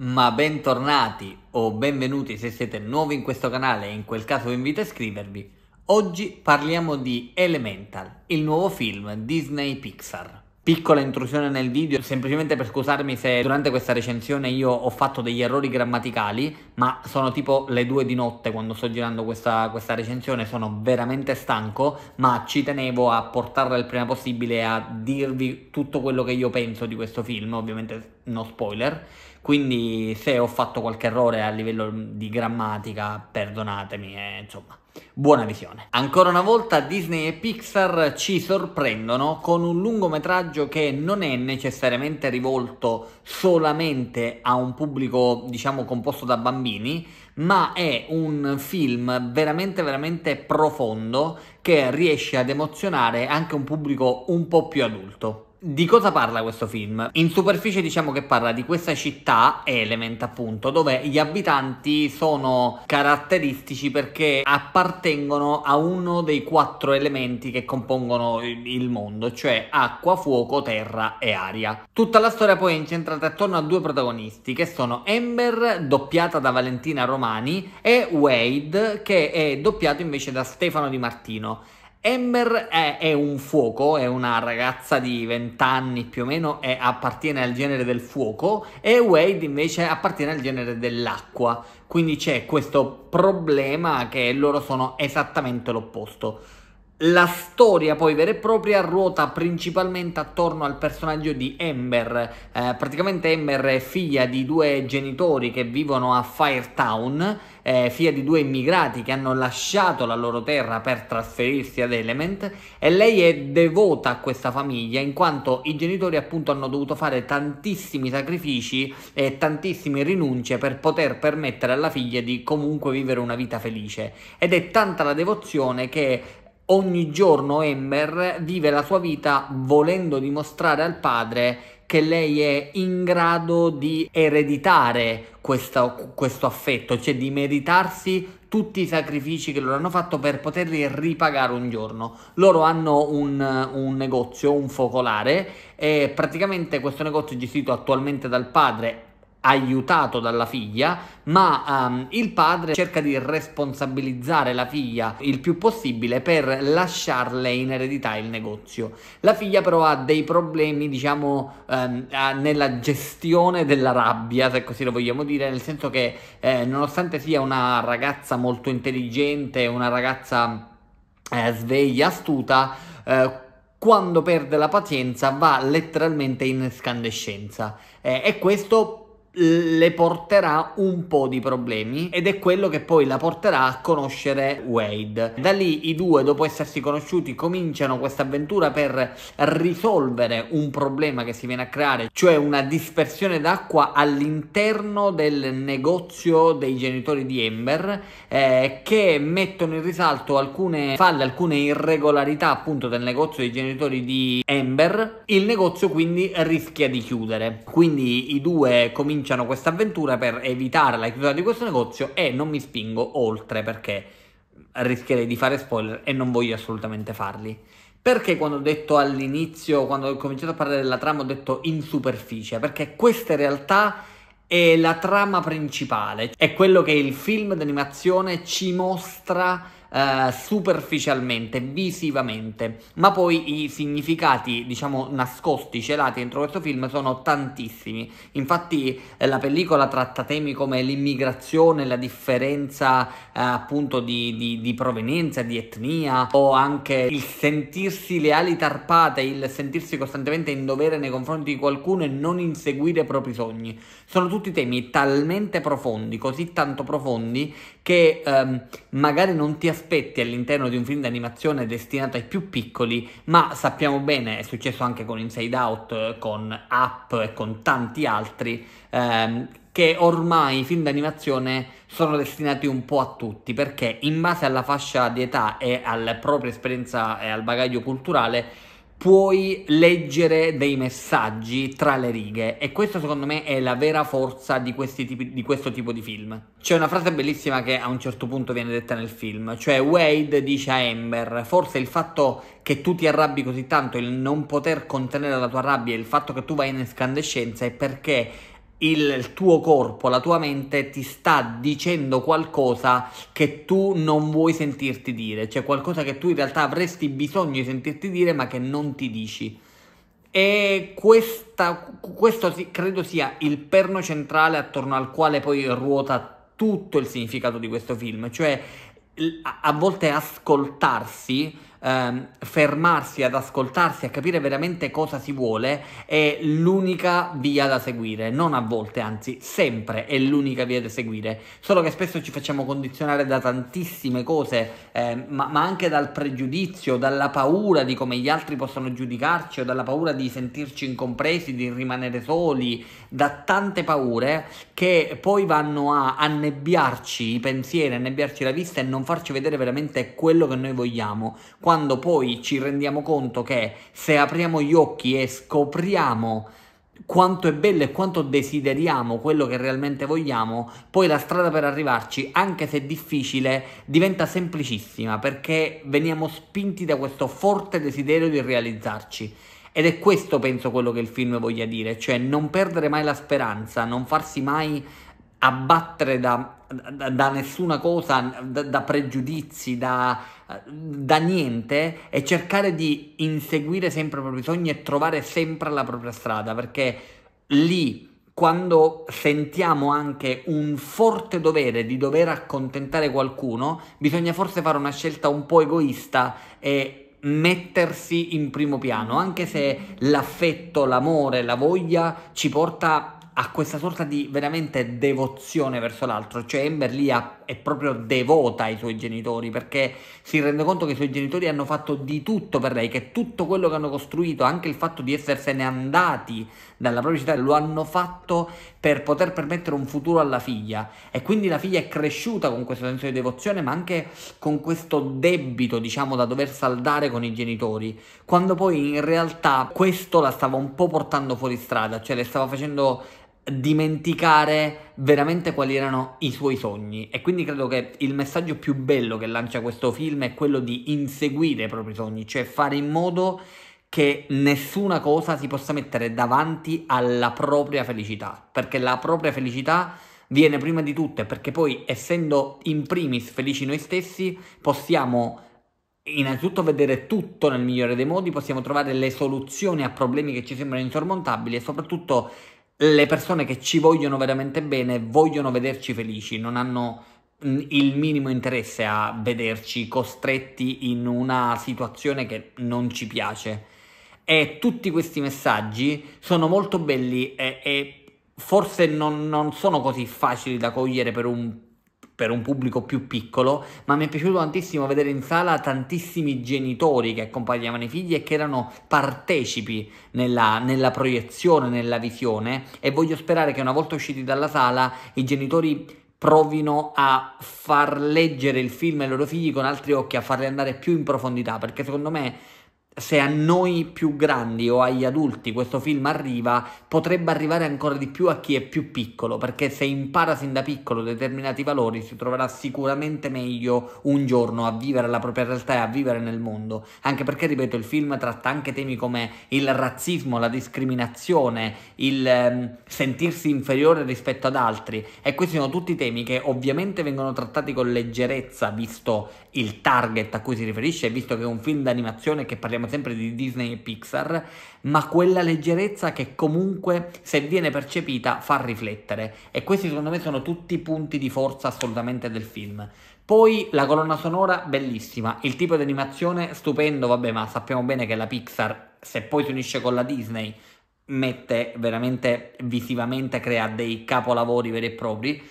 Ma bentornati o benvenuti se siete nuovi in questo canale e in quel caso vi invito a iscrivervi. Oggi parliamo di Elemental, il nuovo film Disney Pixar piccola intrusione nel video semplicemente per scusarmi se durante questa recensione io ho fatto degli errori grammaticali ma sono tipo le due di notte quando sto girando questa, questa recensione sono veramente stanco ma ci tenevo a portarla il prima possibile a dirvi tutto quello che io penso di questo film ovviamente no spoiler quindi se ho fatto qualche errore a livello di grammatica perdonatemi eh, insomma Buona visione. Ancora una volta Disney e Pixar ci sorprendono con un lungometraggio che non è necessariamente rivolto solamente a un pubblico, diciamo, composto da bambini, ma è un film veramente veramente profondo che riesce ad emozionare anche un pubblico un po' più adulto. Di cosa parla questo film? In superficie diciamo che parla di questa città, Element appunto, dove gli abitanti sono caratteristici perché appartengono a uno dei quattro elementi che compongono il mondo, cioè acqua, fuoco, terra e aria. Tutta la storia poi è incentrata attorno a due protagonisti che sono Amber, doppiata da Valentina Romani, e Wade, che è doppiato invece da Stefano Di Martino. Ember è, è, un fuoco, è una ragazza di 20 anni più o meno e appartiene al genere del fuoco e Wade invece appartiene al genere dell'acqua, quindi c'è questo problema che loro sono esattamente l'opposto la storia poi vera e propria ruota principalmente attorno al personaggio di Ember. Eh, praticamente Ember è figlia di due genitori che vivono a Firetown, eh, figlia di due immigrati che hanno lasciato la loro terra per trasferirsi ad Element e lei è devota a questa famiglia in quanto i genitori appunto hanno dovuto fare tantissimi sacrifici e tantissime rinunce per poter permettere alla figlia di comunque vivere una vita felice ed è tanta la devozione che Ogni giorno Amber vive la sua vita volendo dimostrare al padre che lei è in grado di ereditare questa, questo affetto, cioè di meritarsi tutti i sacrifici che loro hanno fatto per poterli ripagare un giorno. Loro hanno un, un negozio, un focolare, e praticamente questo negozio è gestito attualmente dal padre aiutato dalla figlia, ma um, il padre cerca di responsabilizzare la figlia il più possibile per lasciarle in eredità il negozio. La figlia però ha dei problemi, diciamo, um, nella gestione della rabbia, se così lo vogliamo dire, nel senso che eh, nonostante sia una ragazza molto intelligente, una ragazza eh, sveglia, astuta, eh, quando perde la pazienza va letteralmente in scandescenza eh, e questo le porterà un po' di problemi ed è quello che poi la porterà a conoscere Wade. Da lì i due, dopo essersi conosciuti, cominciano questa avventura per risolvere un problema che si viene a creare, cioè una dispersione d'acqua all'interno del negozio dei genitori di Ember eh, che mettono in risalto alcune falle, alcune irregolarità appunto del negozio dei genitori di Ember. Il negozio quindi rischia di chiudere. Quindi i due cominciano cominciano questa avventura per evitare la chiusura di questo negozio e non mi spingo oltre perché rischierei di fare spoiler e non voglio assolutamente farli. Perché quando ho detto all'inizio, quando ho cominciato a parlare della trama, ho detto in superficie? Perché questa in realtà è la trama principale, è quello che il film d'animazione ci mostra eh, superficialmente, visivamente, ma poi i significati, diciamo, nascosti, celati dentro questo film sono tantissimi. Infatti eh, la pellicola tratta temi come l'immigrazione, la differenza eh, appunto di, di, di provenienza, di etnia o anche il sentirsi le ali tarpate, il sentirsi costantemente in dovere nei confronti di qualcuno e non inseguire i propri sogni. Sono tutti temi talmente profondi, così tanto profondi, che ehm, magari non ti aspetti aspetti all'interno di un film d'animazione destinato ai più piccoli, ma sappiamo bene, è successo anche con Inside Out, con Up e con tanti altri, ehm, che ormai i film d'animazione sono destinati un po' a tutti perché in base alla fascia di età e alla propria esperienza e al bagaglio culturale puoi leggere dei messaggi tra le righe e questo secondo me è la vera forza di, tipi, di, questo tipo di film. C'è una frase bellissima che a un certo punto viene detta nel film, cioè Wade dice a Amber, forse il fatto che tu ti arrabbi così tanto, il non poter contenere la tua rabbia, il fatto che tu vai in escandescenza è perché il tuo corpo, la tua mente ti sta dicendo qualcosa che tu non vuoi sentirti dire, cioè qualcosa che tu in realtà avresti bisogno di sentirti dire ma che non ti dici. E questa, questo credo sia il perno centrale attorno al quale poi ruota tutto il significato di questo film, cioè a volte ascoltarsi ehm, fermarsi ad ascoltarsi, a capire veramente cosa si vuole, è l'unica via da seguire. Non a volte, anzi, sempre è l'unica via da seguire. Solo che spesso ci facciamo condizionare da tantissime cose, ehm, ma, ma anche dal pregiudizio, dalla paura di come gli altri possano giudicarci o dalla paura di sentirci incompresi, di rimanere soli, da tante paure che poi vanno a annebbiarci i pensieri, annebbiarci la vista e non farci vedere veramente quello che noi vogliamo quando poi ci rendiamo conto che se apriamo gli occhi e scopriamo quanto è bello e quanto desideriamo quello che realmente vogliamo, poi la strada per arrivarci, anche se difficile, diventa semplicissima perché veniamo spinti da questo forte desiderio di realizzarci. Ed è questo penso quello che il film voglia dire, cioè non perdere mai la speranza, non farsi mai abbattere da, da, da nessuna cosa, da, da pregiudizi, da, niente e cercare di inseguire sempre i propri sogni e trovare sempre la propria strada perché lì quando sentiamo anche un forte dovere di dover accontentare qualcuno, bisogna forse fare una scelta un po' egoista e mettersi in primo piano, anche se l'affetto, l'amore, la voglia ci porta a ha questa sorta di veramente devozione verso l'altro, cioè Amber lì ha, è proprio devota ai suoi genitori perché si rende conto che i suoi genitori hanno fatto di tutto per lei, che tutto quello che hanno costruito, anche il fatto di essersene andati dalla propria città, lo hanno fatto per poter permettere un futuro alla figlia e quindi la figlia è cresciuta con questo senso di devozione ma anche con questo debito diciamo da dover saldare con i genitori, quando poi in realtà questo la stava un po' portando fuori strada, cioè le stava facendo dimenticare veramente quali erano i suoi sogni e quindi credo che il messaggio più bello che lancia questo film è quello di inseguire i propri sogni, cioè fare in modo che nessuna cosa si possa mettere davanti alla propria felicità, perché la propria felicità viene prima di tutto, perché poi essendo in primis felici noi stessi possiamo innanzitutto vedere tutto nel migliore dei modi, possiamo trovare le soluzioni a problemi che ci sembrano insormontabili e soprattutto le persone che ci vogliono veramente bene vogliono vederci felici, non hanno il minimo interesse a vederci costretti in una situazione che non ci piace. E tutti questi messaggi sono molto belli e, e forse non, non sono così facili da cogliere per un per un pubblico più piccolo, ma mi è piaciuto tantissimo vedere in sala tantissimi genitori che accompagnavano i figli e che erano partecipi nella, nella, proiezione, nella visione e voglio sperare che una volta usciti dalla sala i genitori provino a far leggere il film ai loro figli con altri occhi, a farli andare più in profondità, perché secondo me se a noi più grandi o agli adulti questo film arriva, potrebbe arrivare ancora di più a chi è più piccolo, perché se impara sin da piccolo determinati valori si troverà sicuramente meglio un giorno a vivere la propria realtà e a vivere nel mondo, anche perché, ripeto, il film tratta anche temi come il razzismo, la discriminazione, il ehm, sentirsi inferiore rispetto ad altri e questi sono tutti temi che ovviamente vengono trattati con leggerezza, visto il target a cui si riferisce, visto che è un film d'animazione che parliamo sempre di Disney e Pixar, ma quella leggerezza che comunque, se viene percepita, fa riflettere. E questi secondo me sono tutti i punti di forza assolutamente del film. Poi la colonna sonora bellissima, il tipo di animazione stupendo, vabbè, ma sappiamo bene che la Pixar, se poi si unisce con la Disney, mette veramente visivamente, crea dei capolavori veri e propri.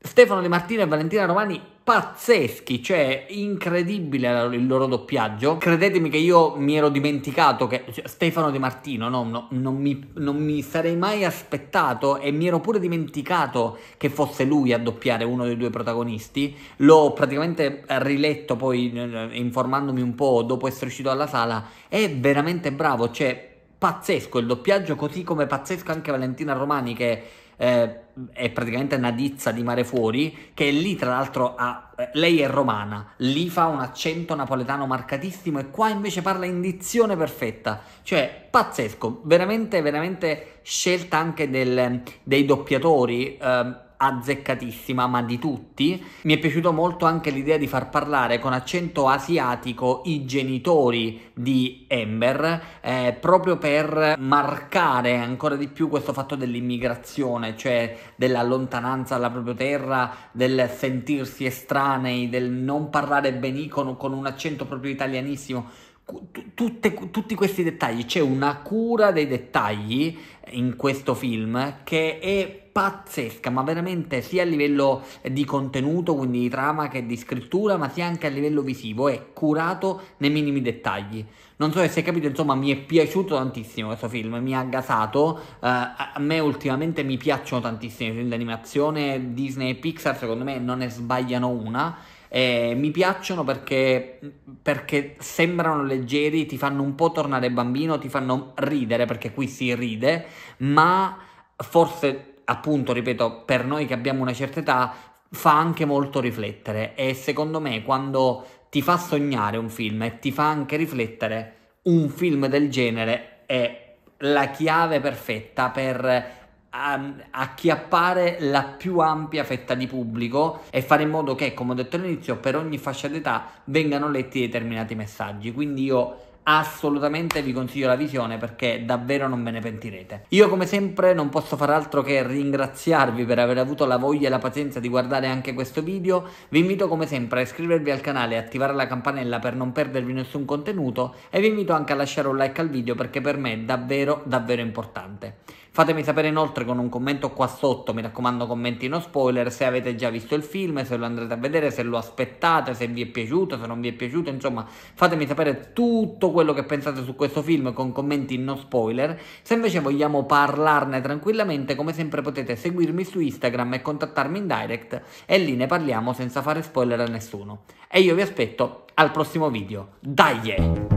Stefano De Martino e Valentina Romani pazzeschi, cioè incredibile il loro doppiaggio. Credetemi che io mi ero dimenticato che cioè, Stefano De Martino, no, no non, mi, non, mi, sarei mai aspettato e mi ero pure dimenticato che fosse lui a doppiare uno dei due protagonisti. L'ho praticamente riletto poi eh, eh, informandomi un po' dopo essere uscito dalla sala. È veramente bravo, cioè pazzesco il doppiaggio, così come pazzesco anche Valentina Romani che eh, è praticamente Nadizza di Mare Fuori, che è lì tra l'altro ha, eh, lei è romana, lì fa un accento napoletano marcatissimo e qua invece parla in dizione perfetta, cioè pazzesco, veramente, veramente scelta anche del, dei doppiatori. Eh, azzeccatissima, ma di tutti. Mi è piaciuto molto anche l'idea di far parlare con accento asiatico i genitori di Amber, eh, proprio per marcare ancora di più questo fatto dell'immigrazione, cioè della lontananza dalla propria terra, del sentirsi estranei, del non parlare benissimo con, con un accento proprio italianissimo. Tutte, tutti questi dettagli, c'è una cura dei dettagli in questo film che è pazzesca, ma veramente sia a livello di contenuto, quindi di trama che di scrittura, ma sia anche a livello visivo, è curato nei minimi dettagli. Non so se hai capito, insomma, mi è piaciuto tantissimo questo film, mi ha gasato. Uh, a me ultimamente mi piacciono tantissimi film d'animazione, Disney e Pixar, secondo me non ne sbagliano una. Eh, mi piacciono perché, perché, sembrano leggeri, ti fanno un po' tornare bambino, ti fanno ridere perché qui si ride, ma forse appunto, ripeto, per noi che abbiamo una certa età fa anche molto riflettere e secondo me quando ti fa sognare un film e ti fa anche riflettere, un film del genere è la chiave perfetta per ehm, acchiappare la più ampia fetta di pubblico e fare in modo che, come ho detto all'inizio, per ogni fascia d'età vengano letti determinati messaggi. Quindi io assolutamente vi consiglio la visione perché davvero non ve ne pentirete. Io come sempre non posso far altro che ringraziarvi per aver avuto la voglia e la pazienza di guardare anche questo video, vi invito come sempre a iscrivervi al canale e attivare la campanella per non perdervi nessun contenuto e vi invito anche a lasciare un like al video perché per me è davvero davvero importante. Fatemi sapere inoltre con un commento qua sotto, mi raccomando commenti no spoiler, se avete già visto il film, se lo andrete a vedere, se lo aspettate, se vi è piaciuto, se non vi è piaciuto, insomma fatemi sapere tutto quello che pensate su questo film con commenti no spoiler. Se invece vogliamo parlarne tranquillamente, come sempre potete seguirmi su Instagram e contattarmi in direct e lì ne parliamo senza fare spoiler a nessuno. E io vi aspetto al prossimo video. Dai!